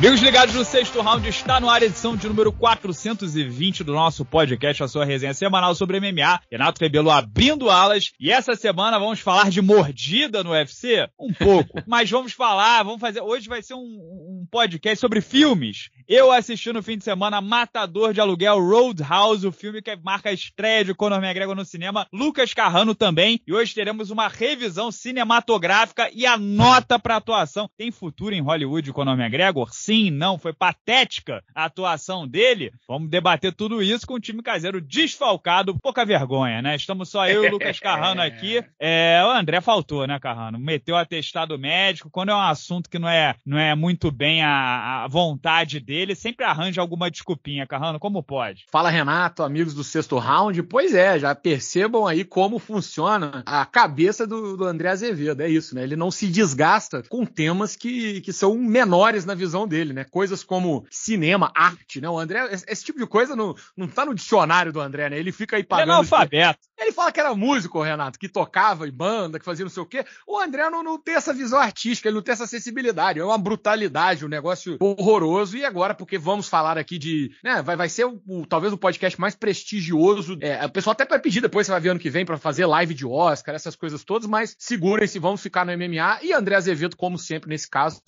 Amigos ligados no sexto round, está no ar a edição de número 420 do nosso podcast, a sua resenha semanal sobre MMA. Renato Rebelo abrindo alas e essa semana vamos falar de mordida no UFC? Um pouco, mas vamos falar, vamos fazer. Hoje vai ser um, um podcast sobre filmes. Eu assisti no fim de semana Matador de Aluguel Roadhouse, o filme que marca a estreia de Conor McGregor no cinema, Lucas Carrano também. E hoje teremos uma revisão cinematográfica e a nota para atuação. Tem futuro em Hollywood, Conor McGregor? Gregor sim, não, foi patética a atuação dele. Vamos debater tudo isso com o time caseiro desfalcado, pouca vergonha, né? Estamos só eu e o Lucas Carrano aqui. É, o André faltou, né, Carrano? Meteu atestado médico. Quando é um assunto que não é, não é muito bem a, a vontade dele, sempre arranja alguma desculpinha, Carrano, como pode? Fala, Renato, amigos do sexto round. Pois é, já percebam aí como funciona a cabeça do, do André Azevedo. É isso, né? Ele não se desgasta com temas que, que são menores na visão dele dele, né? Coisas como cinema, arte, né? O André, esse tipo de coisa não, não tá no dicionário do André, né? Ele fica aí pagando. Ele é analfabeto. Ele fala que era músico, Renato, que tocava em banda, que fazia não sei o quê. O André não, não tem essa visão artística, ele não tem essa sensibilidade. É uma brutalidade, um negócio horroroso. E agora, porque vamos falar aqui de. Né, vai, vai ser o, o talvez o podcast mais prestigioso. É, o pessoal até vai pedir depois, você vai ver ano que vem, para fazer live de Oscar, essas coisas todas, mas segurem-se, vamos ficar no MMA. E André Azevedo, como sempre, nesse caso,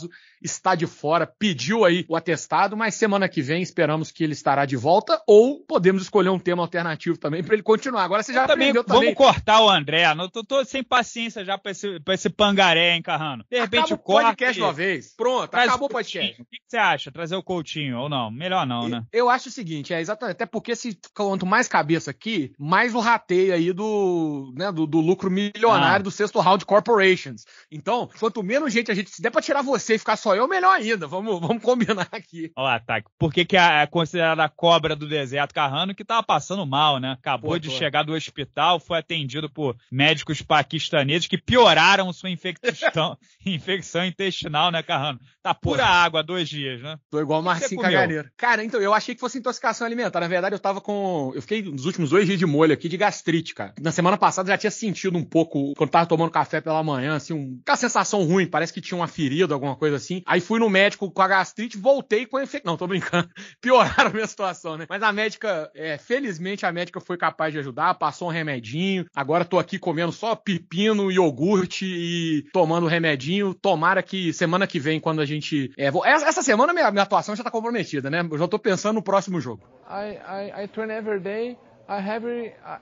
está de fora pedindo pediu aí o atestado, mas semana que vem esperamos que ele estará de volta ou podemos escolher um tema alternativo também para ele continuar. Agora você já também, também. Vamos cortar o André. Não, tô, tô sem paciência já para esse, esse pangaré, hein, Carrano? De repente o corte, podcast uma vez. Pronto, acabou o podcast. O que você acha? Trazer o Coutinho ou não? Melhor não, né? Eu acho o seguinte, é exatamente. Até porque se quanto mais cabeça aqui, mais o rateio aí do, né, do, do lucro milionário ah. do sexto round corporations. Então, quanto menos gente a gente se der para tirar você e ficar só eu, melhor ainda. Vamos, vamos Vamos combinar aqui. Olha lá, Taki. Por que, que é considerada a cobra do deserto? Carrano que tava passando mal, né? Acabou pô, de pô. chegar do hospital, foi atendido por médicos paquistaneses que pioraram sua infecção, infecção intestinal, né, Carrano? Tá pura pô. água dois dias, né? Tô igual o Marcinho Caganeiro. Cara, então, eu achei que fosse intoxicação alimentar. Na verdade, eu tava com. Eu fiquei nos últimos dois dias de molho aqui de gastrite, cara. Na semana passada já tinha sentido um pouco, quando tava tomando café pela manhã, assim, um... aquela sensação ruim, parece que tinha uma ferida, alguma coisa assim. Aí fui no médico com a gastrite, voltei com a infecção. Não, tô brincando. Pioraram a minha situação, né? Mas a médica, é, felizmente a médica foi capaz de ajudar, passou um remedinho. Agora tô aqui comendo só pepino, iogurte e tomando remedinho. Tomara que semana que vem, quando a gente. É, vou... Essa semana minha, minha atuação já tá comprometida, né? Eu já tô pensando no próximo jogo. I, I, I train every day. I have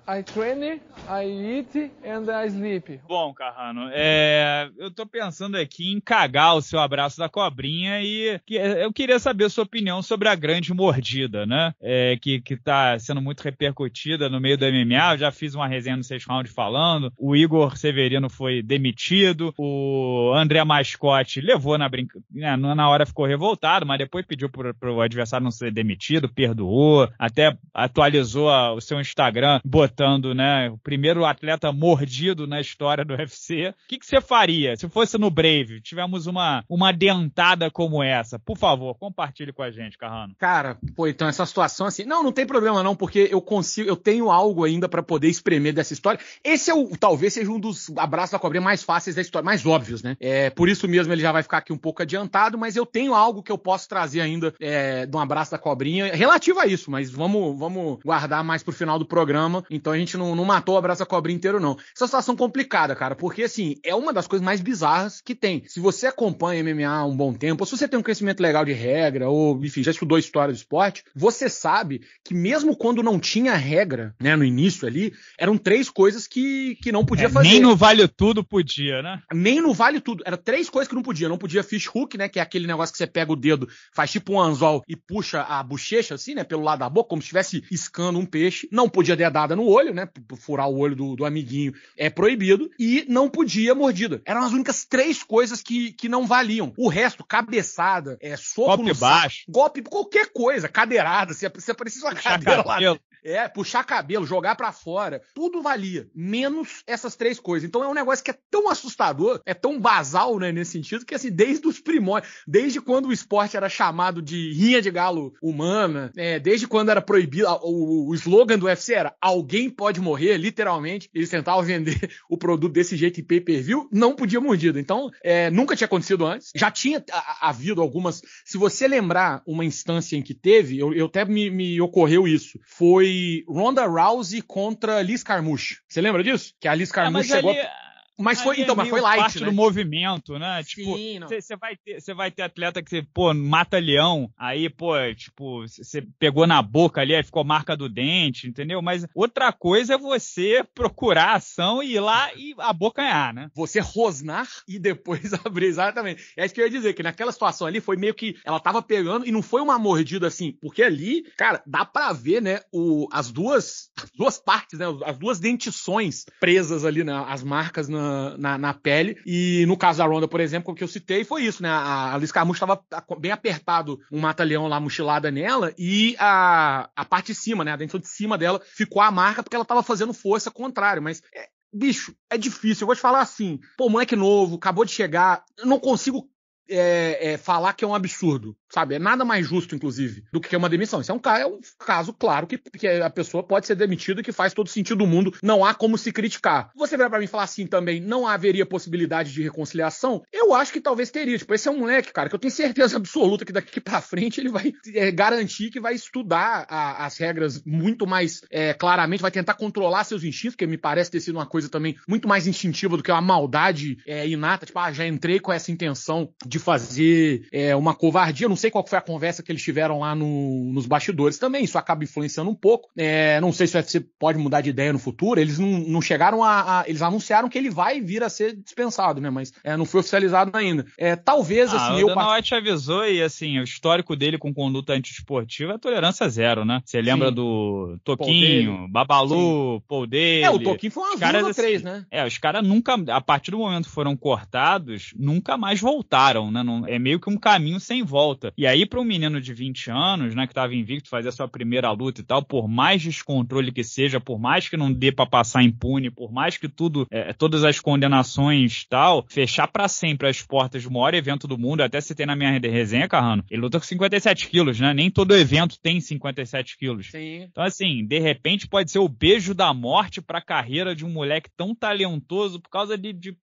I train, I eat and I sleep. Bom, Carrano, é, eu tô pensando aqui em cagar o seu abraço da cobrinha e que, eu queria saber sua opinião sobre a grande mordida, né? É, que, que tá sendo muito repercutida no meio do MMA. Eu já fiz uma resenha no Six Round falando. O Igor Severino foi demitido. O André Mascotti levou na brinca... Né, na hora ficou revoltado, mas depois pediu pro, pro adversário não ser demitido, perdoou, até atualizou o seu Instagram botando, né, o primeiro atleta mordido na história do UFC. O que, que você faria se fosse no Brave? Tivemos uma, uma dentada como essa. Por favor, compartilhe com a gente, Carrano. Cara, pô, então essa situação assim. Não, não tem problema não, porque eu consigo, eu tenho algo ainda para poder espremer dessa história. Esse é o, talvez seja um dos abraços da cobrinha mais fáceis da história, mais óbvios, né? É, por isso mesmo ele já vai ficar aqui um pouco adiantado, mas eu tenho algo que eu posso trazer ainda é, de um abraço da cobrinha relativo a isso, mas vamos, vamos guardar mais pro final do programa, então a gente não, não matou o Abraça Cobra inteiro, não. Essa situação complicada, cara, porque assim, é uma das coisas mais bizarras que tem. Se você acompanha MMA um bom tempo, ou se você tem um conhecimento legal de regra, ou enfim, já estudou história do esporte, você sabe que mesmo quando não tinha regra, né, no início ali, eram três coisas que, que não podia é, fazer. Nem no Vale Tudo podia, né? Nem no Vale Tudo. Era três coisas que não podia. Não podia fish hook, né, que é aquele negócio que você pega o dedo, faz tipo um anzol e puxa a bochecha, assim, né, pelo lado da boca, como se estivesse escando um peixe não podia dar dada no olho, né? Furar o olho do, do amiguinho é proibido. E não podia mordida. Eram as únicas três coisas que, que não valiam. O resto, cabeçada, é, soco golpe baixo. Golpe, qualquer coisa. Cadeirada. Se, se aparecesse uma puxar cadeira cabelo. lá. É, puxar cabelo, jogar para fora. Tudo valia. Menos essas três coisas. Então é um negócio que é tão assustador, é tão basal, né? Nesse sentido, que assim, desde os primórdios, desde quando o esporte era chamado de rinha de galo humana, é, desde quando era proibido, o, o slogan do UFC era alguém pode morrer, literalmente. Eles tentavam vender o produto desse jeito em pay-per-view, não podia mordida. Então, é, nunca tinha acontecido antes. Já tinha havido algumas. Se você lembrar uma instância em que teve, eu, eu até me, me, ocorreu isso. Foi Ronda Rousey contra Liz Carmouche. Você lembra disso? Que a Liz ah, Carmouche chegou. Ali... A mas foi, é então, mas foi light, parte né? do movimento, né? Tipo, você vai, ter, vai ter atleta que, você pô, mata leão, aí, pô, é, tipo, você pegou na boca ali, aí ficou marca do dente, entendeu? Mas outra coisa é você procurar ação e ir lá e abocanhar, é né? Você rosnar e depois abrir, exatamente. É isso que eu ia dizer, que naquela situação ali foi meio que ela tava pegando e não foi uma mordida assim, porque ali, cara, dá pra ver, né, o, as duas, as duas partes, né, as duas dentições presas ali, né, as marcas na na, na, pele. E no caso da Ronda, por exemplo, que eu citei, foi isso, né? A, a Liz Carmouche estava bem apertado, um mata-leão lá mochilada nela, e a, a parte de cima, né? A dentro de cima dela ficou a marca porque ela estava fazendo força contrária. Mas é, bicho, é difícil. Eu vou te falar assim, pô, moleque novo, acabou de chegar, eu não consigo é, é, falar que é um absurdo sabe? É nada mais justo, inclusive, do que uma demissão. Isso é um, é um caso claro que, que, a pessoa pode ser demitida, que faz todo sentido do mundo, não há como se criticar. Você vai pra mim e falar assim também, não haveria possibilidade de reconciliação? Eu acho que talvez teria. Tipo, esse é um moleque, cara, que eu tenho certeza absoluta que daqui pra frente ele vai é, garantir que vai estudar a, as regras muito mais é, claramente, vai tentar controlar seus instintos, que me parece ter sido uma coisa também muito mais instintiva do que uma maldade é, inata. Tipo, ah, já entrei com essa intenção de fazer é, uma covardia, não sei qual foi a conversa que eles tiveram lá no, nos bastidores também. Isso acaba influenciando um pouco. É, não sei se o UFC pode mudar de ideia no futuro. Eles não, não chegaram a, a, Eles anunciaram que ele vai vir a ser dispensado, né? Mas é, não foi oficializado ainda. É, talvez, ah, assim. O Dana part... White avisou e, assim, o histórico dele com conduta antiesportiva é tolerância zero, né? Você lembra Sim. do Toquinho, Paul Babalu, Sim. Paul dele. É, o Toquinho foi uma duas ou assim, três, né? É, os caras nunca. A partir do momento que foram cortados, nunca mais voltaram, né? Não, é meio que um caminho sem volta. Uhum. E aí, para um menino de 20 anos, né, que estava invicto, fazer a sua primeira luta e tal, por mais descontrole que seja, por mais que não dê para passar impune, por mais que tudo, é, todas as condenações tal, fechar para sempre as portas do maior evento do mundo, até se tem na minha resenha, Carrano, ele luta com 57 quilos, né? Nem todo evento tem 57 quilos. Sim. Então, assim, de repente pode ser o beijo da morte pra carreira de um moleque tão talentoso por causa de, de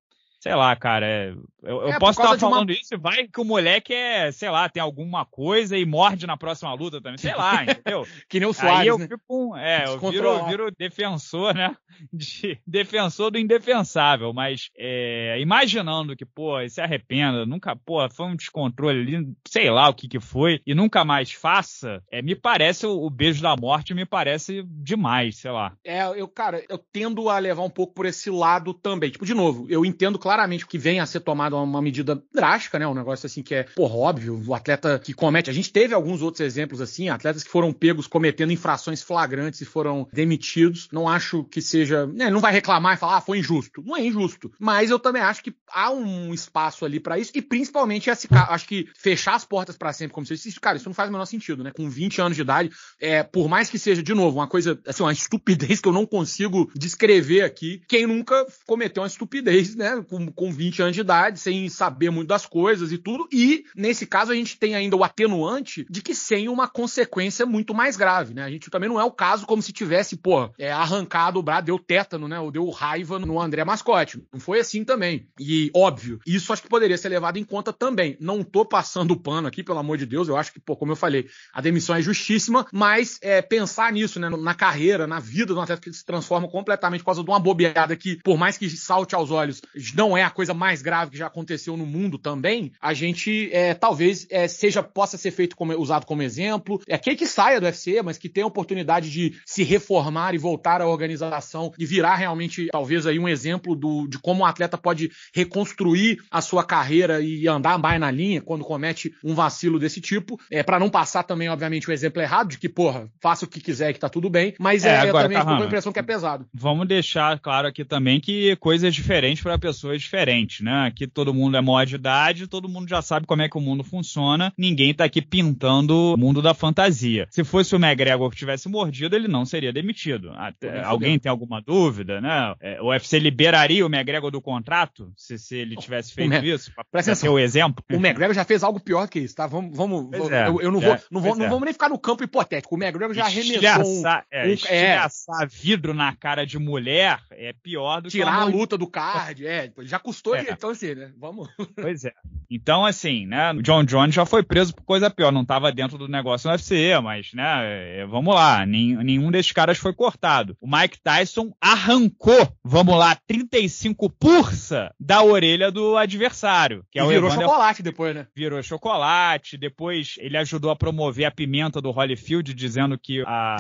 sei lá, cara. É, eu, eu é, posso estar falando uma... isso e vai que o moleque é, sei lá, tem alguma coisa e morde na próxima luta também. Sei lá, entendeu? que nem o Soares, Aí eu né? fico, é, eu viro, viro, defensor, né? De, defensor do indefensável, mas é, imaginando que, pô, se arrependa, nunca, pô, foi um descontrole ali, sei lá o que que foi, e nunca mais faça, é, me parece o, o beijo da morte, me parece demais, sei lá. É, eu, cara, eu tendo a levar um pouco por esse lado também. Tipo, de novo, eu entendo claro claramente que venha a ser tomada é uma medida drástica, né? Um negócio assim que é, óbvio, o atleta que comete. A gente teve alguns outros exemplos assim, atletas que foram pegos cometendo infrações flagrantes e foram demitidos. Não acho que seja. Né, não vai reclamar e falar, ah, foi injusto. Não é injusto. Mas eu também acho que há um espaço ali para isso e principalmente esse, acho que fechar as portas para sempre, como se isso, cara, isso não faz o menor sentido, né? Com 20 anos de idade, é, por mais que seja, de novo, uma coisa, assim, uma estupidez que eu não consigo descrever aqui. Quem nunca cometeu uma estupidez, né? Com com, com 20 anos de idade, sem saber muito das coisas e tudo. E, nesse caso, a gente tem ainda o atenuante de que sem uma consequência muito mais grave, né? A gente também não é o caso como se tivesse, pô, é, arrancado o braço, deu tétano, né? Ou deu raiva no André Mascote. Não foi assim também. E, óbvio, isso acho que poderia ser levado em conta também. Não tô passando o pano aqui, pelo amor de Deus. Eu acho que, pô, como eu falei, a demissão é justíssima, mas é, pensar nisso, né? Na carreira, na vida do atleta que se transforma completamente por causa de uma bobeada que, por mais que salte aos olhos, não não é a coisa mais grave que já aconteceu no mundo também, a gente é, talvez é, seja possa ser feito como, usado como exemplo. É quem que saia do UFC, mas que tem a oportunidade de se reformar e voltar à organização e virar realmente talvez aí um exemplo do, de como um atleta pode reconstruir a sua carreira e andar mais na linha quando comete um vacilo desse tipo, é para não passar também obviamente o um exemplo errado de que porra faça o que quiser que tá tudo bem, mas é, é agora, eu também fico com a impressão que é pesado. Vamos deixar claro aqui também que é diferente para pessoas coisa é diferente, né? Aqui todo mundo é maior de idade, todo mundo já sabe como é que o mundo funciona, ninguém tá aqui pintando o mundo da fantasia. Se fosse o McGregor que tivesse mordido, ele não seria demitido. Até, alguém tem alguma dúvida, né? É, o UFC liberaria o McGregor do contrato se, se ele tivesse feito o isso? Pra, ser o exemplo. O McGregor já fez algo pior que isso, tá? Vamos. vamos, é, eu, eu, não, é, vou, é, não, vou, não é. vamos nem ficar no campo hipotético. O McGregor já arremessou. Um, é, um, vidro na cara de mulher é pior do que. Tirar a luta do card, é já custou, é. então assim, né? Vamos. Pois é. Então, assim, né? O John Jones já foi preso por coisa pior. Não estava dentro do negócio no UFC, mas, né? É, vamos lá. nenhum desses caras foi cortado. O Mike Tyson arrancou, vamos lá, 35 pursa da orelha do adversário. Que é e virou Evander... chocolate depois, né? Virou chocolate. Depois ele ajudou a promover a pimenta do Holyfield, dizendo que a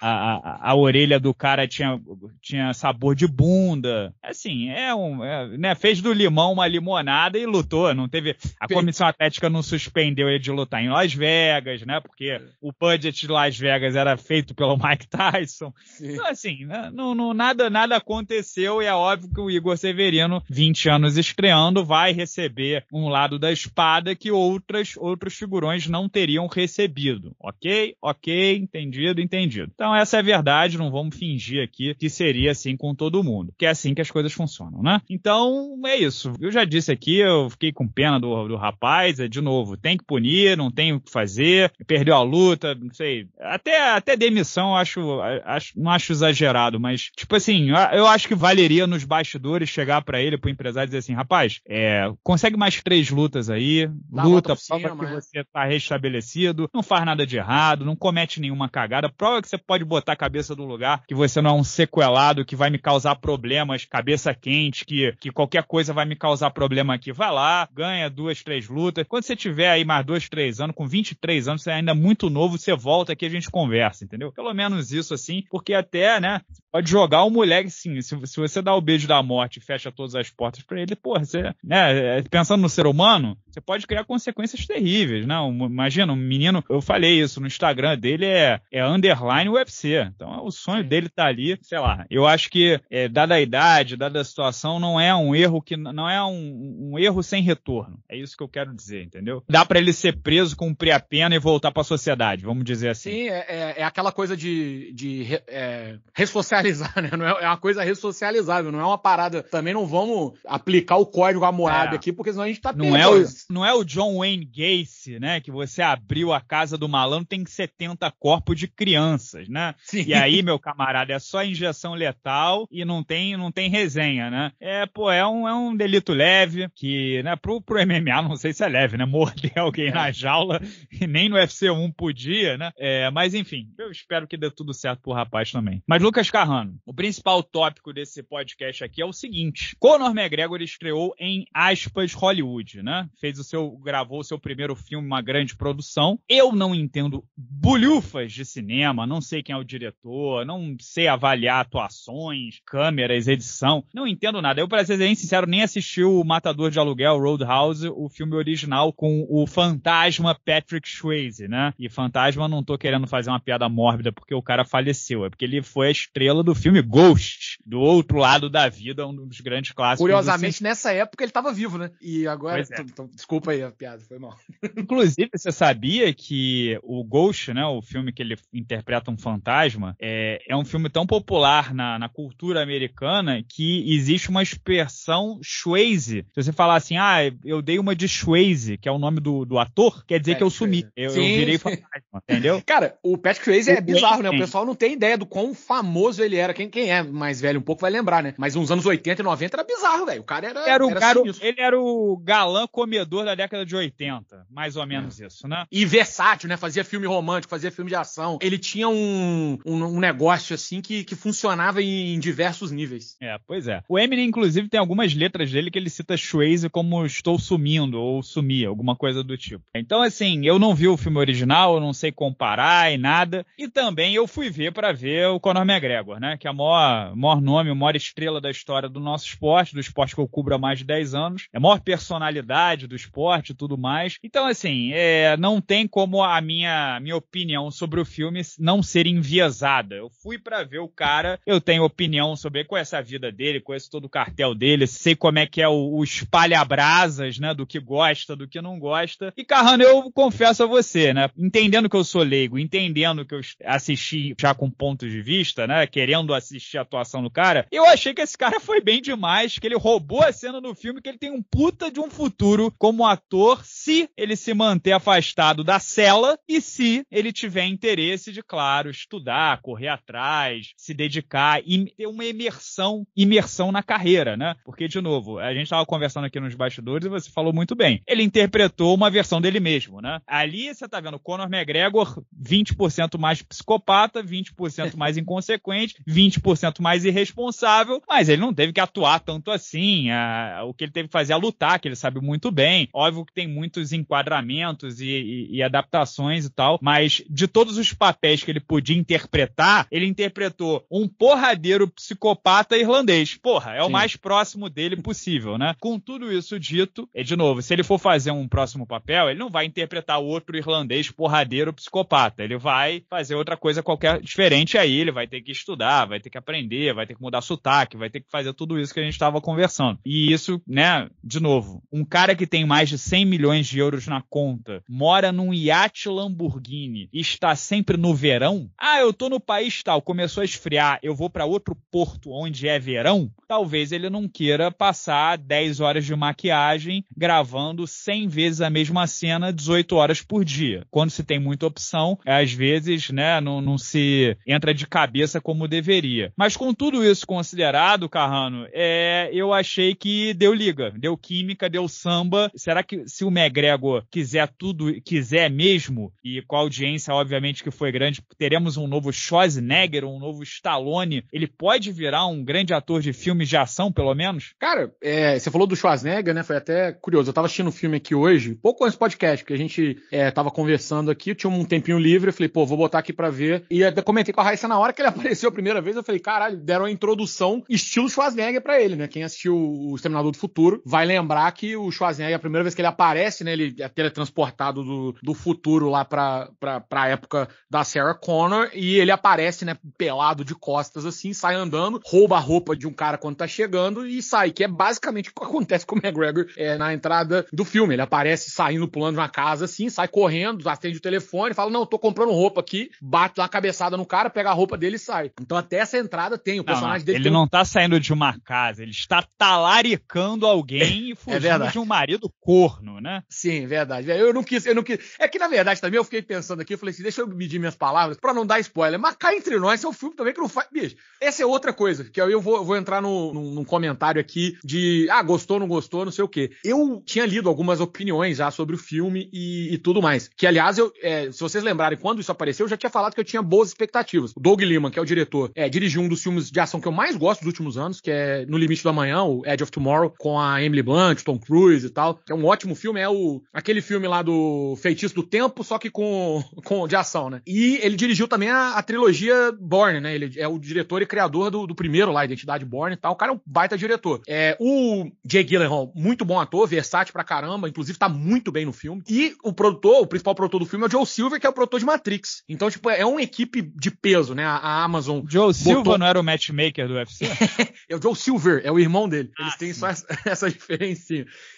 a, a, orelha do cara tinha, tinha sabor de bunda. Assim, é um. É, né, fez do limão uma limonada e lutou. Não teve. A comissão atlética não suspendeu ele de lutar em Las Vegas, né? Porque é. o budget de Las Vegas era feito pelo Mike Tyson. Sim. Então, assim, né, não, não, nada, nada aconteceu e é óbvio que o Igor Severino, 20 anos estreando, vai receber um lado da espada que outras, outros figurões não teriam recebido. Ok? Ok, entendido, entendido. Então essa é a verdade, não vamos fingir aqui que seria assim com todo mundo, que é assim que as coisas funcionam, né? Então é isso. Eu já disse aqui, eu fiquei com pena do, do rapaz, é de novo, tem que punir, não tem o que fazer, perdeu a luta, não sei. Até, até demissão acho, acho, não acho exagerado, mas tipo assim, eu acho que valeria nos bastidores chegar para ele, pro empresário dizer assim, rapaz, é, consegue mais três lutas aí, Dá luta, prova que né? você tá restabelecido, não faz nada de errado, não comete nenhuma cagada, prova que você pode pode botar a cabeça do lugar que você não é um sequelado que vai me causar problemas, cabeça quente, que, que qualquer coisa vai me causar problema aqui. Vai lá, ganha duas, três lutas. Quando você tiver aí mais dois, três anos, com 23 anos, você é ainda muito novo, você volta aqui e a gente conversa, entendeu? Pelo menos isso assim, porque até, né, pode jogar o um moleque, sim, se, se você dá o beijo da morte e fecha todas as portas para ele, porra, você, né, é, pensando no ser humano, você pode criar consequências terríveis, né? Imagina, um menino, eu falei isso no Instagram dele, é, é underline UFC. Então, o sonho dele tá ali, sei lá. Eu acho que, é, dada a idade, dada a situação, não é um erro que não é um, um erro sem retorno. É isso que eu quero dizer, entendeu? Dá para ele ser preso, cumprir a pena e voltar para a sociedade, vamos dizer assim. Sim, é, é, é aquela coisa de, de é, ressocializar, né? Não é, é, uma coisa ressocializável, não é uma parada. Também não vamos aplicar o código Hammurabi é. aqui, porque senão a gente tá não é o, Não é o John Wayne Gacy, né? Que você abriu a casa do malandro, tem 70 corpos de crianças né? Sim. E aí, meu camarada, é só injeção letal e não tem, não tem resenha, né? É, pô, é um, é um delito leve, que, né, pro, pro MMA, não sei se é leve, né? Morder alguém é. na jaula, e nem no UFC 1 podia, né? É, mas enfim, eu espero que dê tudo certo pro rapaz também. Mas, Lucas Carrano, o principal tópico desse podcast aqui é o seguinte: Conor McGregor estreou em aspas Hollywood, né? Fez o seu, gravou o seu primeiro filme, uma grande produção. Eu não entendo bolhufas de cinema, não sei quem é o diretor, não sei avaliar atuações, câmeras, edição, não entendo nada. Eu, pra ser bem sincero, nem assisti o Matador de Aluguel, Roadhouse, o filme original com o fantasma Patrick Swayze, né? E fantasma não tô querendo fazer uma piada mórbida porque o cara faleceu, é porque ele foi a estrela do filme Ghost, do outro lado da vida, um dos grandes clássicos. Curiosamente, nessa época ele tava vivo, né? E agora. É. Desculpa aí a piada, foi mal. Inclusive, você sabia que o Ghost, né? O filme que ele interpreta um fantasma Fantasma, é, é um filme tão popular na, na cultura americana que existe uma expressão Swayze. Se você falar assim, ah, eu dei uma de Swayze, que é o nome do, do ator, quer dizer que eu sumi. Eu, eu, virei fantasma, entendeu? Cara, o Patrick Swayze é bizarro, né? O pessoal não tem ideia do quão famoso ele era. Quem, quem é mais velho um pouco vai lembrar, né? Mas nos anos 80 e 90 era bizarro, velho. O cara era. era, o era ele era o galã comedor da década de 80. Mais ou menos é. isso, né? E versátil, né? Fazia filme romântico, fazia filme de ação. Ele tinha um um, um, um negócio assim que, que funcionava em, em, diversos níveis. É, pois é. O Eminem, inclusive, tem algumas letras dele que ele cita Swayze como Estou Sumindo ou Sumia, alguma coisa do tipo. Então, assim, eu não vi o filme original, eu não sei comparar e nada. E também eu fui ver para ver o Conor McGregor, né? Que é o maior, maior nome, a maior estrela da história do nosso esporte, do esporte que eu cubro há mais de 10 anos. É a maior personalidade do esporte e tudo mais. Então, assim, é, não tem como a minha, minha opinião sobre o filme não ser ser enviesada. Eu fui para ver o cara, eu tenho opinião sobre é essa vida dele, conheço todo o cartel dele, sei como é que é o, o espalha-brasas, né, do que gosta, do que não gosta. E Carrano, eu confesso a você, né, entendendo que eu sou leigo, entendendo que eu assisti já com ponto de vista, né, querendo assistir a atuação do cara, eu achei que esse cara foi bem demais, que ele roubou a cena do filme, que ele tem um puta de um futuro como ator, se ele se manter afastado da cela e se ele tiver interesse de, claro, estudar, correr atrás, se dedicar e ter uma imersão, imersão na carreira, né? Porque, de novo, a gente estava conversando aqui nos bastidores e você falou muito bem. Ele interpretou uma versão dele mesmo, né? Ali você tá vendo Conor McGregor 20% mais psicopata, 20% mais inconsequente, 20% mais irresponsável, mas ele não teve que atuar tanto assim. A, o que ele teve que fazer é lutar, que ele sabe muito bem. Óbvio que tem muitos enquadramentos e, e, e adaptações e tal, mas de todos os papéis que ele podia de interpretar, ele interpretou um porradeiro psicopata irlandês. Porra, é o mais próximo dele possível, né? Com tudo isso dito, e de novo, se ele for fazer um próximo papel, ele não vai interpretar outro irlandês porradeiro psicopata. Ele vai fazer outra coisa qualquer diferente aí. Ele vai ter que estudar, vai ter que aprender, vai ter que mudar sotaque, vai ter que fazer tudo isso que a gente estava conversando. E isso, né, de novo, um cara que tem mais de 100 milhões de euros na conta, mora num iate Lamborghini e está sempre no verão, ah, eu tô no país tal, começou a esfriar, eu vou para outro porto onde é verão, talvez ele não queira passar 10 horas de maquiagem gravando 100 vezes a mesma cena 18 horas por dia. Quando se tem muita opção, às vezes, né, não, não se entra de cabeça como deveria. Mas com tudo isso considerado, Carrano, é, eu achei que deu liga, deu química, deu samba. Será que se o McGregor quiser tudo, quiser mesmo, e com a audiência, obviamente, que foi grande, teremos um novo Schwarzenegger, um novo Stallone, ele pode virar um grande ator de filmes de ação, pelo menos? Cara, é, você falou do Schwarzenegger, né? Foi até curioso. Eu tava assistindo um filme aqui hoje, pouco antes do podcast, porque a gente é, tava conversando aqui, tinha um tempinho livre, eu falei, pô, vou botar aqui pra ver. E até comentei com a Raíssa na hora que ele apareceu a primeira vez, eu falei, caralho, deram a introdução estilo Schwarzenegger pra ele, né? Quem assistiu o Exterminador do Futuro vai lembrar que o Schwarzenegger, a primeira vez que ele aparece, né? Ele é teletransportado do, do futuro lá pra, pra, pra época da Sarah Connor Connor e ele aparece, né, pelado de costas assim, sai andando, rouba a roupa de um cara quando tá chegando e sai, que é basicamente o que acontece com o McGregor é, na entrada do filme. Ele aparece saindo, pulando de uma casa assim, sai correndo, atende o telefone, fala: Não, tô comprando roupa aqui, bate lá a cabeçada no cara, pega a roupa dele e sai. Então até essa entrada tem o personagem não, dele. Ele tem... não tá saindo de uma casa, ele está talaricando alguém é e fugindo é de um marido corno, né? Sim, é verdade. Eu não quis, eu não quis. É que na verdade também eu fiquei pensando aqui, eu falei assim: deixa eu medir minhas palavras pra não não dar spoiler, mas cá entre nós é um filme também que não faz. Bicho, essa é outra coisa, que eu vou, eu vou entrar no, num, num, comentário aqui de ah, gostou, não gostou, não sei o quê. Eu tinha lido algumas opiniões já sobre o filme e, e tudo mais. Que, aliás, eu, é, se vocês lembrarem, quando isso apareceu, eu já tinha falado que eu tinha boas expectativas. O Doug Liman, que é o diretor, é, dirigiu um dos filmes de ação que eu mais gosto dos últimos anos, que é No Limite do Amanhã, o Edge of Tomorrow, com a Emily Blunt, Tom Cruise e tal. É um ótimo filme, é o aquele filme lá do Feitiço do Tempo, só que com, com de ação, né? E ele dirigiu também a, a trilogia Born, né? Ele é o diretor e criador do, do primeiro lá, Identidade Born e tal. O cara é um baita diretor. É, o Jay Gyllenhaal, muito bom ator, versátil pra caramba, inclusive tá muito bem no filme. E o produtor, o principal produtor do filme é o Joe Silver, que é o produtor de Matrix. Então, tipo, é uma equipe de peso, né? A, a Amazon. Joe botou... Silver não era o matchmaker do UFC? é o Joe Silver, é o irmão dele. Ah, eles ah, têm sim. só essa, essa diferença.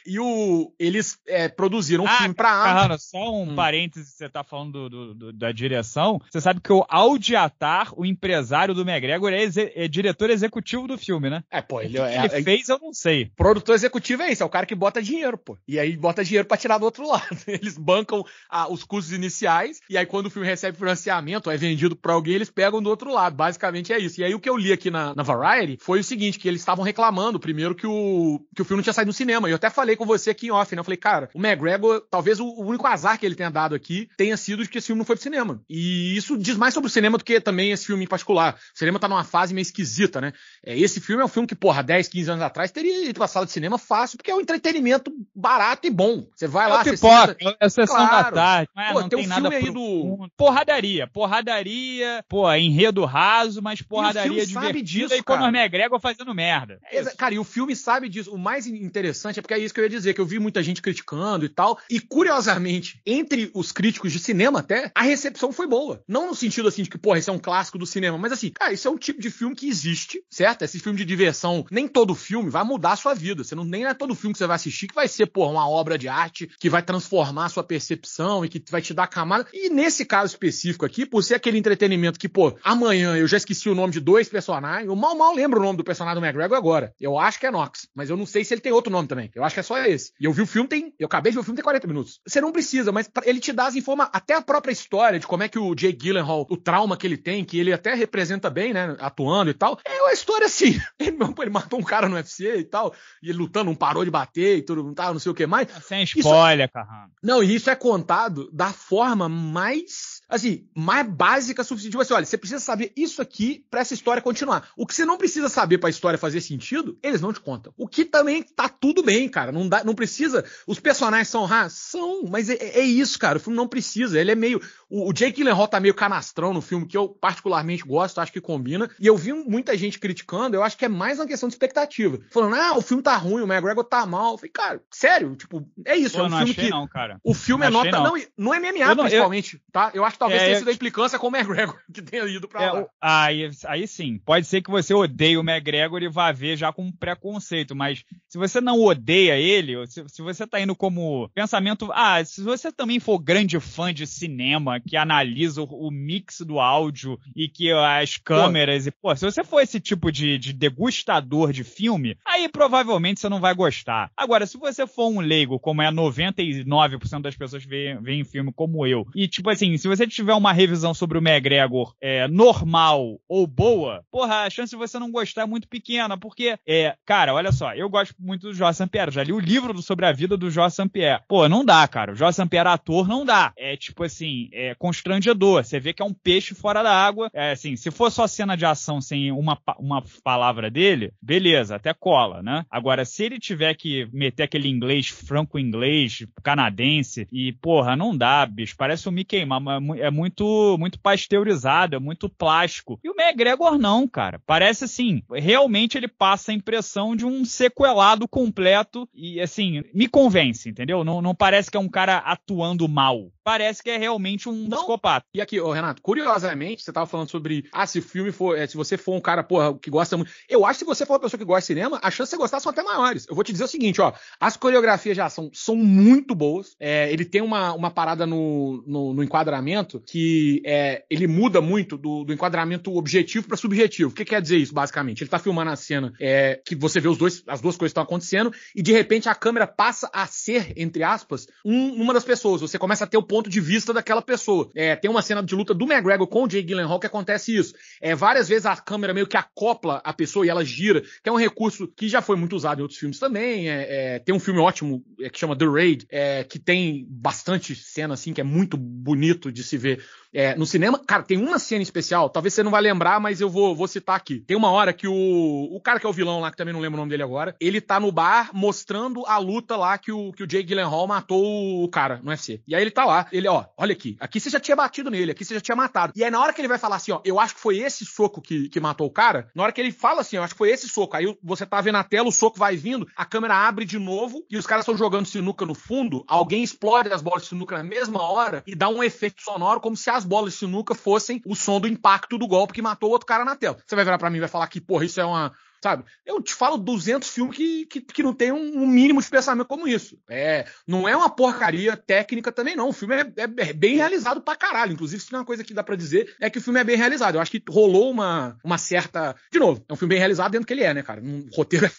E o, eles é, produziram um ah, filme pra Amazon. Carrano, só um hum. parênteses, você tá falando do, do, do, da direção. Você sabe sabe que o audiatar Atar, o empresário do McGregor, é, exe é diretor executivo do filme, né? É, pô, ele, é, o que é, ele é fez, eu não sei. Produtor executivo é isso, é o cara que bota dinheiro, pô. E aí bota dinheiro para tirar do outro lado. Eles bancam ah, os custos iniciais, e aí quando o filme recebe financiamento, é vendido para alguém, eles pegam do outro lado. Basicamente é isso. E aí o que eu li aqui na, na Variety foi o seguinte: que eles estavam reclamando, primeiro, que o, que o filme não tinha saído no cinema. E eu até falei com você aqui em off, né? Eu falei, cara, o McGregor, talvez o, o único azar que ele tenha dado aqui tenha sido de que esse filme não foi pro cinema. E isso diz mais sobre o cinema do que também esse filme em particular. O cinema tá numa fase meio esquisita, né? É, esse filme é um filme que, porra, 10, 15 anos atrás teria ido pra sala de cinema fácil, porque é um entretenimento barato e bom. Você vai é lá, pipoca, você senta... é sessão claro. da tarde. Mas é, pô, não tem, tem um nada filme aí do... Porradaria, porradaria, pô, enredo raso, mas porradaria de sabe disso, e Conor McGregor fazendo merda. É cara, e o filme sabe disso. O mais interessante é porque é isso que eu ia dizer, que eu vi muita gente criticando e tal. E curiosamente, entre os críticos de cinema até, a recepção foi boa. Não no sentido assim de que, porra, esse é um clássico do cinema, mas assim, cara, isso é um tipo de filme que existe, certo? Esse filme de diversão, nem todo filme vai mudar a sua vida. Você não, nem é todo filme que você vai assistir que vai ser, porra, uma obra de arte que vai transformar a sua percepção e que vai te dar camada. E nesse caso específico aqui, por ser aquele entretenimento que, pô, amanhã eu já esqueci o nome de dois personagens, eu mal mal lembro o nome do personagem do McGregor agora. Eu acho que é Knox, mas eu não sei se ele tem outro nome também. Eu acho que é só esse. E eu vi o filme tem, eu acabei de ver o filme tem 40 minutos. Você não precisa, mas ele te dá as informações, até a própria história de como é que o Jay Gillan o trauma que ele tem, que ele até representa bem, né? Atuando e tal. É uma história assim. Ele, ele matou um cara no UFC e tal, e lutando, não parou de bater e tudo, não, tá, não sei o que mais. Ah, sem é spoiler, isso, Não, e isso é contado da forma mais assim, mais básica suficiente. Tipo assim, olha, você precisa saber isso aqui para essa história continuar. O que você não precisa saber para a história fazer sentido, eles não te contam. O que também tá tudo bem, cara. Não, dá, não precisa. Os personagens são, ah, são, mas é, é isso, cara. O filme não precisa. Ele é meio o, o Jake Gyllenhaal tá meio canastrão no filme, que eu particularmente gosto, acho que combina. E eu vi muita gente criticando, eu acho que é mais uma questão de expectativa. Falando, ah, o filme tá ruim, o McGregor tá mal. Eu falei, cara, sério, tipo, é isso. Pô, é um não filme achei que. Não, cara. O filme não é nota. Não. não, no MMA, não, é principalmente, eu... tá? Eu acho que talvez é, tenha sido a implicância com o McGregor que tenha ido pra é, lá. Aí, aí sim. Pode ser que você odeie o McGregor e vá ver já com preconceito, mas se você não odeia ele, se, se você tá indo como pensamento, ah, se você também for grande fã de cinema, que analisa o, o mix do áudio e que as câmeras. Pô. E, pô, se você for esse tipo de, de degustador de filme, aí provavelmente você não vai gostar. Agora, se você for um leigo, como é 99% das pessoas veem, veem filme como eu, e tipo assim, se você tiver uma revisão sobre o McGregor é, normal ou boa, porra, a chance de você não gostar é muito pequena, porque, é, cara, olha só, eu gosto muito do Jorge Pierre já li o livro sobre a vida do Jorge Pierre Pô, não dá, cara. O Jorge Pierre ator não dá. É tipo assim, é, é, constrangedor. Você vê que é um peixe fora da água. É, assim, se for só cena de ação sem uma, uma palavra dele, beleza, até cola, né? Agora, se ele tiver que meter aquele inglês franco-inglês, canadense, e porra, não dá, bicho. Parece o Mickey Mouse. É, é muito, muito pasteurizado, é muito plástico. E o McGregor não, cara. Parece assim, realmente ele passa a impressão de um sequelado completo e, assim, me convence, entendeu? Não, não parece que é um cara atuando mal parece que é realmente um não. psicopata. E aqui, Renato, curiosamente, você tava falando sobre, ah, se o filme for, é, se você for um cara, porra, que gosta muito. Eu acho que se você for uma pessoa que gosta de cinema, as chances de você gostar são até maiores. Eu vou te dizer o seguinte, ó, as coreografias já são, são muito boas. É, ele tem uma, uma parada no, no, no enquadramento que é, ele muda muito do, do enquadramento objetivo para subjetivo. O que quer dizer isso, basicamente? Ele tá filmando a cena é, que você vê os dois, as duas coisas estão acontecendo e de repente a câmera passa a ser, entre aspas, um, uma das pessoas. Você começa a ter o ponto de vista daquela pessoa. É, tem uma cena de luta do McGregor com o Jake Gyllenhaal que acontece isso. É, várias vezes a câmera meio que acopla a pessoa e ela gira, que é um recurso que já foi muito usado em outros filmes também. É, é, tem um filme ótimo é, que chama The Raid, é, que tem bastante cena assim que é muito bonito de se ver é, no cinema, cara, tem uma cena especial, talvez você não vai lembrar, mas eu vou, vou citar aqui. Tem uma hora que o, o cara que é o vilão lá, que também não lembro o nome dele agora, ele tá no bar mostrando a luta lá que o, que o Jake Gyllenhaal matou o cara no UFC. E aí ele tá lá, ele, ó, olha aqui, aqui você já tinha batido nele, aqui você já tinha matado. E aí na hora que ele vai falar assim, ó, eu acho que foi esse soco que, que matou o cara, na hora que ele fala assim, eu acho que foi esse soco, aí você tá vendo a tela, o soco vai vindo, a câmera abre de novo e os caras estão jogando sinuca no fundo, alguém explode as bolas de sinuca na mesma hora e dá um efeito sonoro como se as as bolas de sinuca fossem o som do impacto do golpe que matou o outro cara na tela. Você vai virar para mim e vai falar que, porra, isso é uma sabe? Eu te falo 200 filmes que, que, que não tem um, um, mínimo de pensamento como isso. É, não é uma porcaria técnica também, não. O filme é, é, é, bem realizado pra caralho. Inclusive, se tem uma coisa que dá pra dizer, é que o filme é bem realizado. Eu acho que rolou uma, uma certa. De novo, é um filme bem realizado dentro que ele é, né, cara? Um, o roteiro é,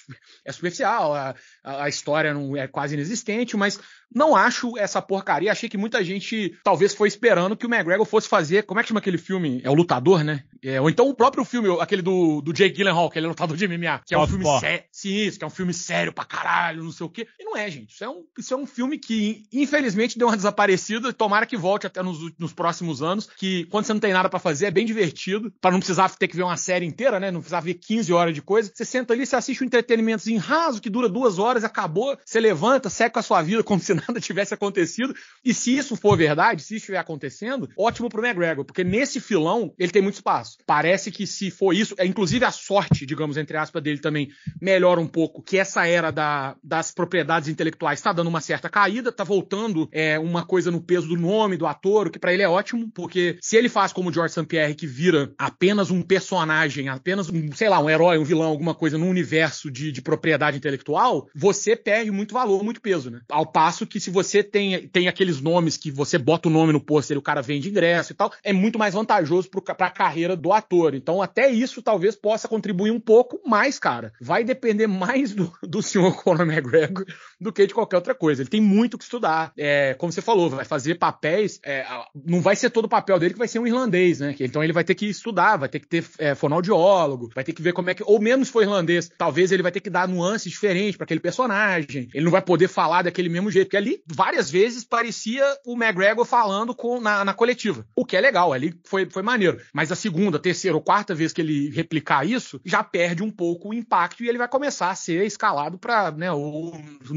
é superficial, a, a, a, história não é quase inexistente, mas não acho essa porcaria. Achei que muita gente talvez foi esperando que o McGregor fosse fazer. Como é que chama aquele filme? É o Lutador, né? É, ou então o próprio filme, aquele do, do Jake Gyllenhaal, que ele é lutador de MMA, que é um filme sério. Sim, isso, que é um filme sério pra caralho, não sei o quê. E não é, gente. Isso é um, isso é um filme que, infelizmente, deu uma desaparecida. Tomara que volte até nos, nos próximos anos. Que quando você não tem nada para fazer, é bem divertido. para não precisar ter que ver uma série inteira, né? Não precisar ver 15 horas de coisa. Você senta ali, você assiste um entretenimentozinho assim raso que dura duas horas, acabou. Você levanta, segue com a sua vida como se nada nada tivesse acontecido. E se isso for verdade, se isso estiver acontecendo, ótimo pro McGregor, porque nesse filão ele tem muito espaço. Parece que se for isso, é inclusive a sorte, digamos, entre aspas, dele também melhora um pouco, que essa era da, das propriedades intelectuais está dando uma certa caída, tá voltando é, uma coisa no peso do nome, do ator, o que para ele é ótimo, porque se ele faz como o George St. Pierre, que vira apenas um personagem, apenas um, sei lá, um herói, um vilão, alguma coisa no universo de, de propriedade intelectual, você perde muito valor, muito peso, né? Ao passo que que se você tem, tem aqueles nomes que você bota o nome no pôster e o cara vende ingresso e tal, é muito mais vantajoso para a carreira do ator. Então, até isso talvez possa contribuir um pouco mais, cara. Vai depender mais do, do senhor Conor McGregor do que de qualquer outra coisa. Ele tem muito que estudar. É, como você falou, vai fazer papéis. É, não vai ser todo o papel dele que vai ser um irlandês, né? Então ele vai ter que estudar, vai ter que ter é, fonoaudiólogo, vai ter que ver como é que. Ou mesmo se for irlandês, talvez ele vai ter que dar nuances diferentes para aquele personagem. Ele não vai poder falar daquele mesmo jeito. Porque ali, várias vezes, parecia o McGregor falando com, na, na coletiva. O que é legal, ali foi, foi maneiro. Mas a segunda, terceira ou quarta vez que ele replicar isso, já perde um pouco o impacto e ele vai começar a ser escalado para né, o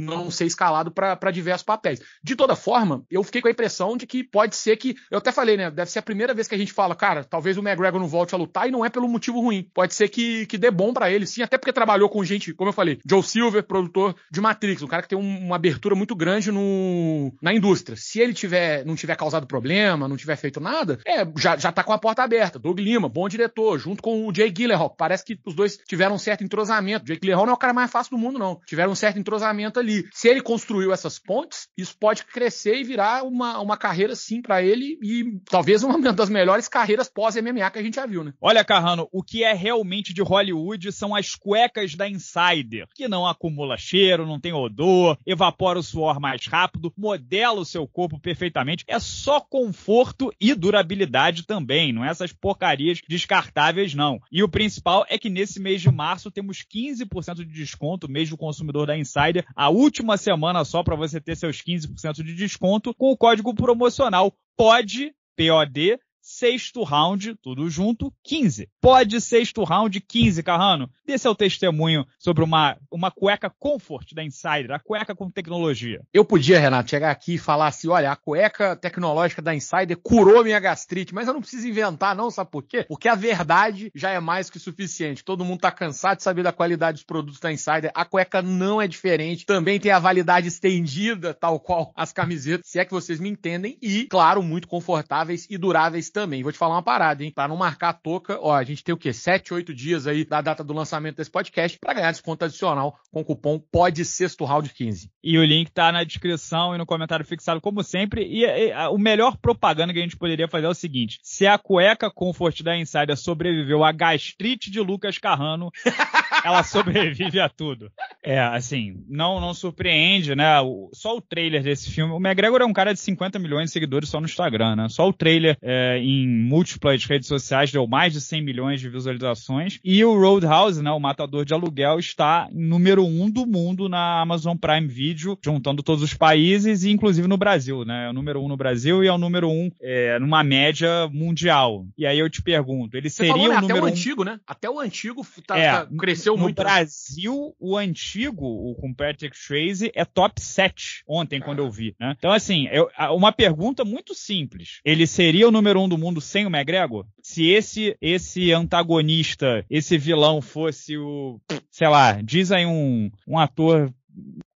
não ser escalado para diversos papéis. De toda forma, eu fiquei com a impressão de que pode ser que. Eu até falei, né? Deve ser a primeira vez que a gente fala, cara, talvez o McGregor não volte a lutar e não é pelo motivo ruim. Pode ser que, que dê bom para ele, sim, até porque trabalhou com gente, como eu falei, Joe Silver, produtor de Matrix, um cara que tem um, uma abertura muito grande no, na indústria. Se ele tiver, não tiver causado problema, não tiver feito nada, é, já, já tá com a porta aberta. Doug Lima, bom diretor, junto com o Jay Gyllenhaal. Parece que os dois tiveram um certo entrosamento. Jay Gyllenhaal não é o cara mais fácil do mundo, não. Tiveram um certo entrosamento ali se ele construiu essas pontes, isso pode crescer e virar uma, uma carreira sim para ele e talvez uma das melhores carreiras pós-MMA que a gente já viu, né? Olha, Carrano, o que é realmente de Hollywood são as cuecas da Insider, que não acumula cheiro, não tem odor, evapora o suor mais rápido, modela o seu corpo perfeitamente. É só conforto e durabilidade também, não é essas porcarias descartáveis, não. E o principal é que nesse mês de março temos 15% de desconto, mês do consumidor da Insider, a última última semana só para você ter seus 15% de desconto com o código promocional POD, POD sexto round, tudo junto, 15. Pode sexto round, 15, Carrano. Dê seu testemunho sobre uma, uma cueca comfort da Insider, a cueca com tecnologia. Eu podia, Renato, chegar aqui e falar assim, olha, a cueca tecnológica da Insider curou minha gastrite, mas eu não preciso inventar não, sabe por quê? Porque a verdade já é mais que suficiente. Todo mundo tá cansado de saber da qualidade dos produtos da Insider. A cueca não é diferente. Também tem a validade estendida, tal qual as camisetas, se é que vocês me entendem. E, claro, muito confortáveis e duráveis também também. Vou te falar uma parada, hein? Para não marcar a toca, ó, a gente tem o quê? 7, 8 dias aí da data do lançamento desse podcast para ganhar desconto adicional com o cupom pode sexto round 15. E o link tá na descrição e no comentário fixado, como sempre. E, e a, o melhor propaganda que a gente poderia fazer é o seguinte: se a cueca Comfort da Insider sobreviveu à gastrite de Lucas Carrano, ela sobrevive a tudo. É, assim, não não surpreende, né? O, só o trailer desse filme. O McGregor é um cara de 50 milhões de seguidores só no Instagram, né? Só o trailer é, em em múltiplas redes sociais, deu mais de 100 milhões de visualizações. E o Roadhouse, né, o Matador de Aluguel, está número um do mundo na Amazon Prime Video, juntando todos os países e inclusive no Brasil, né? É o número um no Brasil e é o número um é, numa média mundial. E aí eu te pergunto, ele Você seria falou, né, o número até o antigo, um... né? Até o antigo tá, é, tá, cresceu no, muito. No né? Brasil, o antigo, o com Patrick Tracy, é top 7 ontem, ah. quando eu ah. vi, né? Então, assim, eu, uma pergunta muito simples. Ele seria o número um do mundo mundo sem o McGregor? Se esse esse antagonista, esse vilão fosse o, sei lá, diz aí um, um ator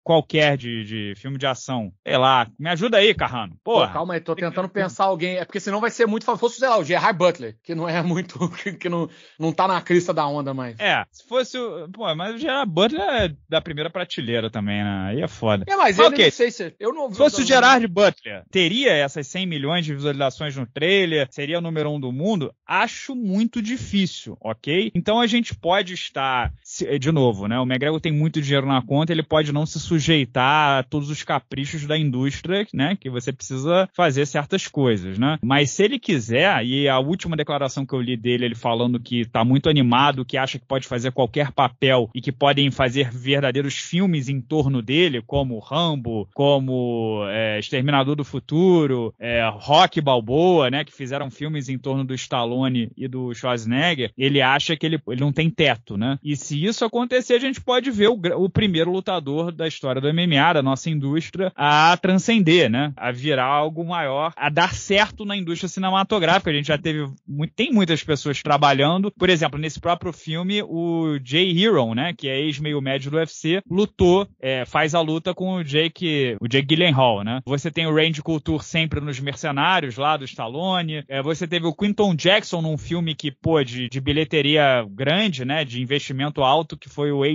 qualquer de, de filme de ação. Sei lá, me ajuda aí, Carrano. Porra. Pô, calma aí, tô tentando pensar alguém. É porque senão vai ser muito. Se fosse, sei lá, o Gerard Butler, que não é muito. que não, não tá na crista da onda mais. É, se fosse o. Pô, mas o Gerard Butler é da primeira prateleira também, né? Aí é foda. É, mas eu okay. não sei se. Eu não, se fosse o né? Gerard Butler, teria essas 100 milhões de visualizações no trailer? Seria o número um do mundo? Acho muito difícil, ok? Então a gente pode estar. De novo, né? O McGregor tem muito dinheiro na conta, ele pode não se sujeitar a todos os caprichos da indústria, né? Que você precisa fazer certas coisas, né? Mas se ele quiser, e a última declaração que eu li dele, ele falando que tá muito animado, que acha que pode fazer qualquer papel e que podem fazer verdadeiros filmes em torno dele, como Rambo, como é, Exterminador do Futuro, é, Rock Balboa, né? Que fizeram filmes em torno do Stallone e do Schwarzenegger. Ele acha que ele, ele não tem teto, né? E se isso acontecer, a gente pode ver o, o primeiro lutador da história história do MMA, da nossa indústria, a transcender, né? A virar algo maior, a dar certo na indústria cinematográfica. A gente já teve. tem muitas pessoas trabalhando. Por exemplo, nesse próprio filme, o Jay Hero, né? Que é ex-meio médio do UFC, lutou, é, faz a luta com o Jake, o Jake Gyllenhaal, né? Você tem o Randy Couture sempre nos Mercenários, lá do Stallone. É, você teve o Quinton Jackson num filme que, pô, de, de bilheteria grande, né? De investimento alto, que foi o a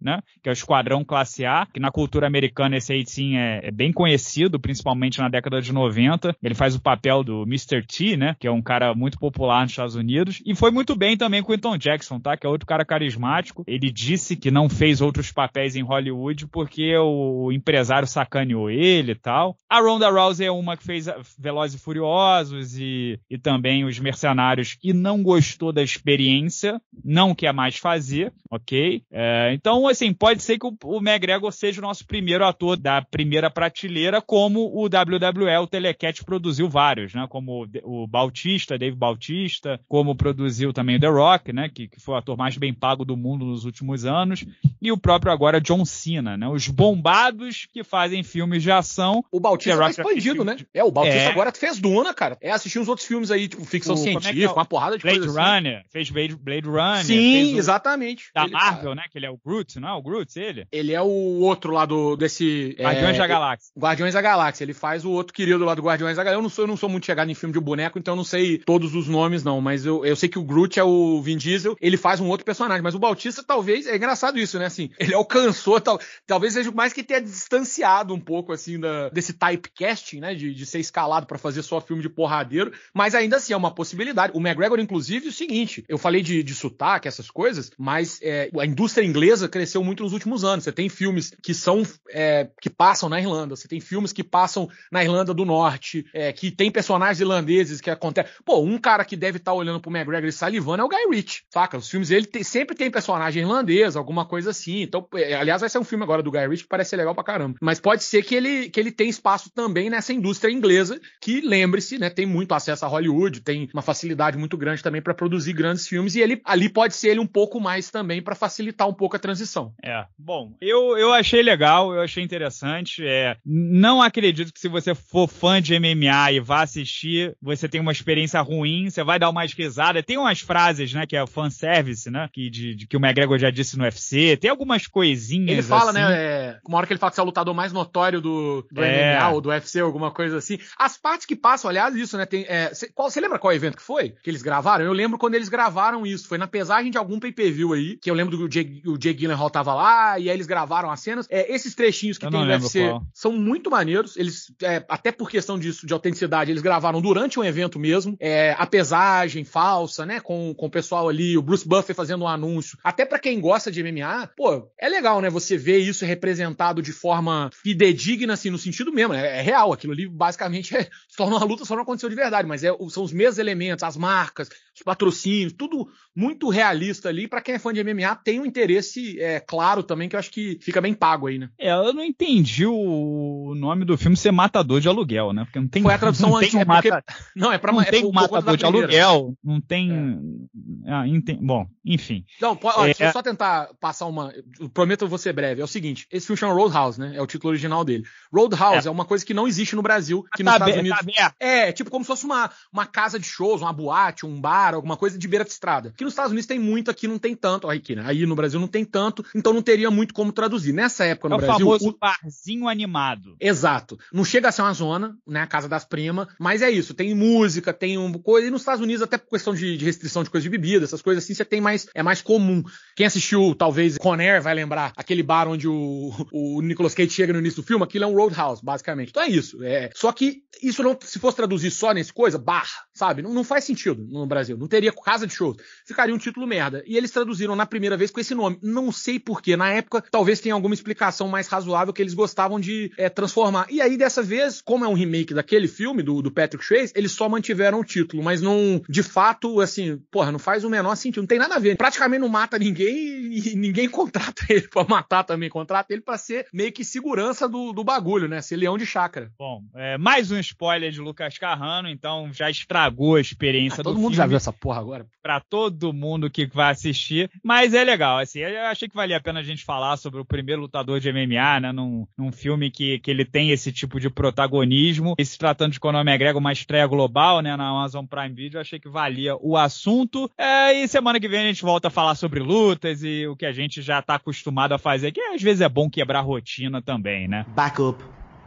né? Que é o Esquadrão Classe A, que na na cultura americana esse aí sim é, é, bem conhecido, principalmente na década de 90. Ele faz o papel do Mr. T, né? Que é um cara muito popular nos Estados Unidos. E foi muito bem também com o Elton Jackson, tá? Que é outro cara carismático. Ele disse que não fez outros papéis em Hollywood porque o empresário sacaneou ele e tal. A Ronda Rousey é uma que fez Velozes e Furiosos e, e também Os Mercenários e não gostou da experiência, não quer mais fazer, ok? É, então, assim, pode ser que o, o McGregor seja nosso primeiro ator da primeira prateleira como o WWE, o Telecat produziu vários, né? Como o Bautista, Dave Bautista, como produziu também o The Rock, né? Que, que foi o ator mais bem pago do mundo nos últimos anos, e o próprio agora John Cena, né? Os bombados que fazem filmes de ação. O Bautista The tá expandido, né? É, o Bautista é. agora fez Duna, cara. É assistir uns outros filmes aí, tipo ficção o, é científica, é é? uma porrada de Blade coisa assim. Runner, assim. fez Blade, Blade Runner. Sim, o, exatamente. Da ele, Marvel, né? Que ele é o Groot, não é o Groot, ele? Ele é o outro outro lá do, desse. É, Guardiões é, da Galáxia. Guardiões da Galáxia. Ele faz o outro querido lá do Guardiões da Galáxia. Eu não sou, eu não sou muito chegado em filme de boneco, então eu não sei todos os nomes, não. Mas eu, eu sei que o Groot é o Vin Diesel, ele faz um outro personagem. Mas o Bautista, talvez. É engraçado isso, né? Assim, ele alcançou, tal, talvez seja mais que tenha distanciado um pouco, assim, da, desse typecasting, né? De, de ser escalado para fazer só filme de porradeiro. Mas ainda assim, é uma possibilidade. O McGregor, inclusive, é o seguinte: eu falei de, de sotaque, essas coisas, mas é, a indústria inglesa cresceu muito nos últimos anos. Você tem filmes que são é, que passam na Irlanda. Você tem filmes que passam na Irlanda do Norte, é, que tem personagens irlandeses que acontecem. Pô, um cara que deve estar tá olhando pro McGregor e salivando é o Guy Ritchie, saca? Os filmes ele tem, sempre tem personagem irlandês, alguma coisa assim. Então, é, aliás, vai ser um filme agora do Guy Ritchie que parece ser legal pra caramba. Mas pode ser que ele, que ele tenha espaço também nessa indústria inglesa, que lembre-se, né, tem muito acesso a Hollywood, tem uma facilidade muito grande também para produzir grandes filmes e ele ali pode ser ele um pouco mais também para facilitar um pouco a transição. É. Bom, eu, eu achei ele legal, eu achei interessante. É, não acredito que se você for fã de MMA e vá assistir, você tem uma experiência ruim, você vai dar uma risada. Tem umas frases, né, que é fanservice, né, que, de, de, que o McGregor já disse no UFC. Tem algumas coisinhas Ele fala, né, assim. né, é, uma hora que ele fala que você é o lutador mais notório do, do é. MMA ou do UFC, alguma coisa assim. As partes que passam, aliás, isso, né, tem... É, você lembra qual evento que foi que eles gravaram? Eu lembro quando eles gravaram isso. Foi na pesagem de algum pay-per-view aí, que eu lembro do que o Jake, o Jake Gyllenhaal tava lá, e aí eles gravaram as cenas. É, é, esses trechinhos que eu tem no UFC qual. são muito maneiros. Eles, é, até por questão disso, de autenticidade, eles gravaram durante um evento mesmo. É, a pesagem falsa, né? Com, com o pessoal ali, o Bruce Buffer fazendo um anúncio. Até para quem gosta de MMA, pô, é legal, né? Você ver isso representado de forma fidedigna, assim, no sentido mesmo. É, é real. Aquilo ali, basicamente, é, se torna uma luta, só não aconteceu de verdade. Mas é, são os mesmos elementos, as marcas, os patrocínios, tudo muito realista ali. Para quem é fã de MMA, tem um interesse é, claro também, que eu acho que fica bem pago aí, né? É, eu não entendi o nome do filme ser Matador de Aluguel, né? Porque não tem. Foi a tradução É mata... Não, é para não é tem Matador de Aluguel. Não tem. É. Ah, ente... Bom, enfim. Não, pode, ó, é. deixa eu só tentar passar uma. Eu prometo eu vou ser breve. É o seguinte: esse filme chama Roadhouse, né? É o título original dele. Roadhouse é, é uma coisa que não existe no Brasil, que tá nos Estados tá Unidos. Tá é, tipo como se fosse uma, uma casa de shows, uma boate, um bar alguma coisa de beira de estrada. Que nos Estados Unidos tem muito, aqui não tem tanto. Aqui, né? Aí no Brasil não tem tanto, então não teria muito como traduzir. Nessa época no é Brasil. Famoso o famoso barzinho animado. Exato. Não chega a ser uma zona, né? A casa das primas, mas é isso. Tem música, tem um coisa. E nos Estados Unidos, até por questão de, de restrição de coisa de bebida, essas coisas assim, você tem mais. É mais comum. Quem assistiu, talvez, Conair vai lembrar aquele bar onde o, o Nicolas Cage chega no início do filme, aquilo é um roadhouse, basicamente. Então é isso. É, só que isso não, se fosse traduzir só nesse coisa, bar, Sabe? Não, não, faz sentido no Brasil. Não teria casa de shows. Ficaria um título merda. E eles traduziram na primeira vez com esse nome. Não sei porquê. Na época, talvez tenha alguma explicação mais razoável que eles gostavam de é, transformar. E aí, dessa vez, como é um remake daquele filme, do, do Patrick Swayze, eles só mantiveram o título. Mas não, de fato, assim, porra, não faz o menor sentido. Não tem nada a ver. Praticamente não mata ninguém e ninguém contrata ele pra matar também. Contrata ele pra ser meio que segurança do, do bagulho, né? Ser leão de chácara. Bom, é, mais um spoiler de Lucas Carrano. Então, já extravou estragou a experiência ah, todo Todo mundo já viu essa porra agora. Pra todo mundo que vai assistir. Mas é legal, assim. Eu achei que valia a pena a gente falar sobre o primeiro lutador de MMA, né? Num, num filme que, que ele tem esse tipo de protagonismo. E se tratando de Conor McGregor, uma estreia global, né? Na Amazon Prime Video, eu achei que valia o assunto. É, e semana que vem a gente volta a falar sobre lutas e o que a gente já tá acostumado a fazer, que às vezes é bom quebrar rotina também, né? Back up,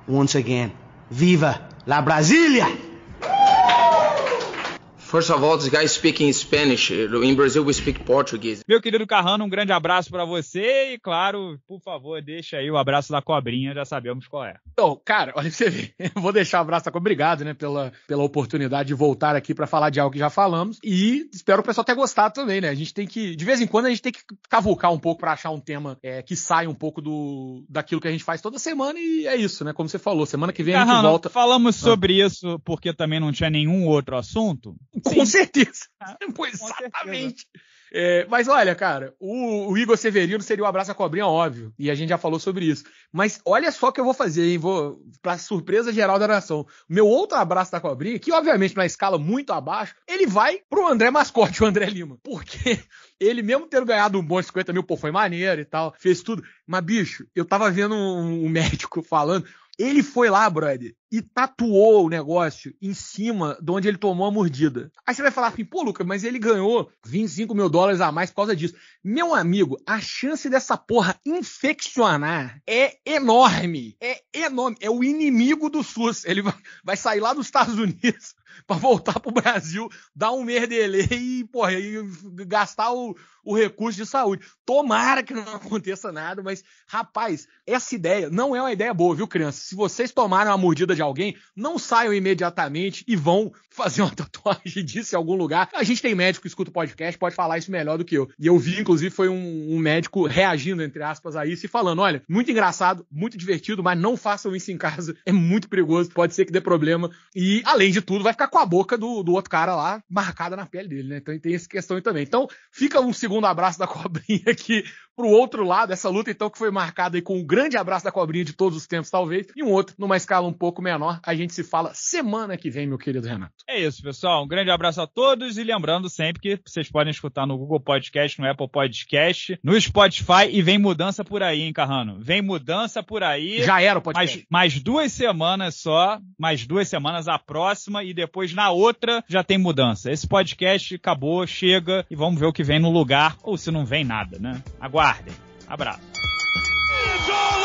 once again. Viva la Brasília! First of all, this guy speaking Spanish. In Brazil we speak Portuguese. Meu querido Carrano, um grande abraço para você e claro, por favor, deixa aí o abraço da cobrinha, já sabemos qual é. Então, cara, olha você vê. Eu vou deixar o abraço da cobrinha. Obrigado, né, pela, pela oportunidade de voltar aqui para falar de algo que já falamos e espero o pessoal ter gostado também, né? A gente tem que, de vez em quando, a gente tem que cavucar um pouco para achar um tema é, que saia um pouco do daquilo que a gente faz toda semana e é isso, né? Como você falou, semana que vem Carrano, a gente volta. Falamos ah. sobre isso porque também não tinha nenhum outro assunto. Sim. Com certeza. pois, ah, com exatamente. Certeza. É, mas olha, cara, o, o, Igor Severino seria o abraço à cobrinha, óbvio. E a gente já falou sobre isso. Mas olha só o que eu vou fazer, hein? Vou, pra surpresa geral da nação. Meu outro abraço da cobrinha, que obviamente na escala muito abaixo, ele vai pro André Mascote, o André Lima. Porque ele, mesmo tendo ganhado um bom de 50 mil, pô, foi maneiro e tal, fez tudo. Mas, bicho, eu tava vendo um, um médico falando. Ele foi lá, brother, e tatuou o negócio em cima de onde ele tomou a mordida. Aí você vai falar assim, pô, Lucas, mas ele ganhou 25 mil dólares a mais por causa disso. Meu amigo, a chance dessa porra infeccionar é enorme. É enorme. É o inimigo do SUS. Ele vai sair lá dos Estados Unidos para voltar pro Brasil, dar um merdelê e, porra, e gastar o, o recurso de saúde. Tomara que não aconteça nada, mas, rapaz, essa ideia não é uma ideia boa, viu, criança? Se vocês tomaram a mordida de de alguém, não saiam imediatamente e vão fazer uma tatuagem disso em algum lugar. A gente tem médico que escuta o podcast, pode falar isso melhor do que eu. E eu vi, inclusive, foi um, um médico reagindo, entre aspas, a isso e falando: olha, muito engraçado, muito divertido, mas não façam isso em casa, é muito perigoso, pode ser que dê problema. E, além de tudo, vai ficar com a boca do, do outro cara lá marcada na pele dele, né? Então tem essa questão aí também. Então, fica um segundo abraço da cobrinha aqui pro outro lado, essa luta, então, que foi marcada aí com um grande abraço da cobrinha de todos os tempos, talvez, e um outro numa escala um pouco menor menor. A gente se fala semana que vem, meu querido Renato. É isso, pessoal. Um grande abraço a todos e lembrando sempre que vocês podem escutar no Google Podcast, no Apple Podcast, no Spotify e vem mudança por aí, hein, Carrano? Vem mudança por aí. Já era o podcast. Mais, mais duas semanas só, mais duas semanas a próxima e depois na outra já tem mudança. Esse podcast acabou, chega e vamos ver o que vem no lugar ou se não vem nada, né? Aguardem. Abraço.